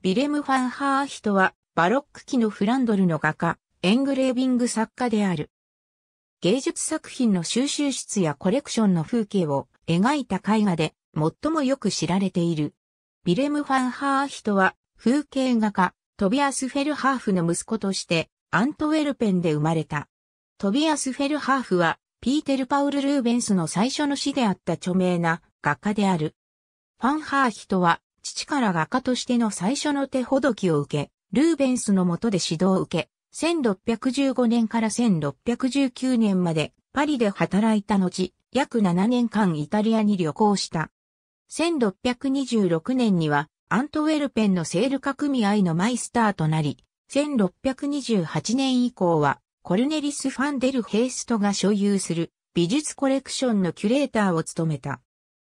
ビレム・ファン・ハーヒトは、バロック期のフランドルの画家、エングレービング作家である。芸術作品の収集室やコレクションの風景を描いた絵画で最もよく知られている。ビレム・ファン・ハーヒトは風景画家トビアス・フェルハーフの息子としてアントウェルペンで生まれた。トビアス・フェルハーフはピーテル・パウル・ルーベンスの最初の死であった著名な画家である。ファン・ハーヒトは父から画家としての最初の手ほどきを受け、ルーベンスの下で指導を受け、1615年から1619年までパリで働いた後、約7年間イタリアに旅行した。1626年にはアントウェルペンのセール化組合のマイスターとなり、1628年以降はコルネリス・ファンデル・ヘイストが所有する美術コレクションのキュレーターを務めた。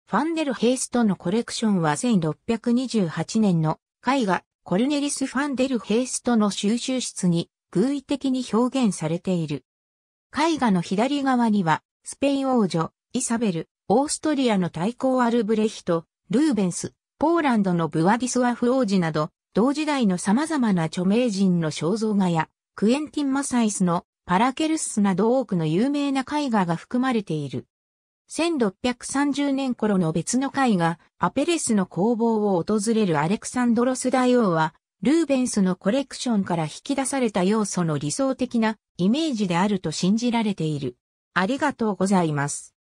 ファンデル・ヘイストのコレクションは1628年の絵画コルネリス・ファンデル・ヘイストの収集室に偶意的に表現されている。絵画の左側にはスペイン王女、イサベル、オーストリアの対抗アルブレヒト、ルーベンス、ポーランドのブワディスワフ王子など、同時代の様々な著名人の肖像画や、クエンティン・マサイスのパラケルススなど多くの有名な絵画が含まれている。1630年頃の別の会がアペレスの工房を訪れるアレクサンドロス大王は、ルーベンスのコレクションから引き出された要素の理想的なイメージであると信じられている。ありがとうございます。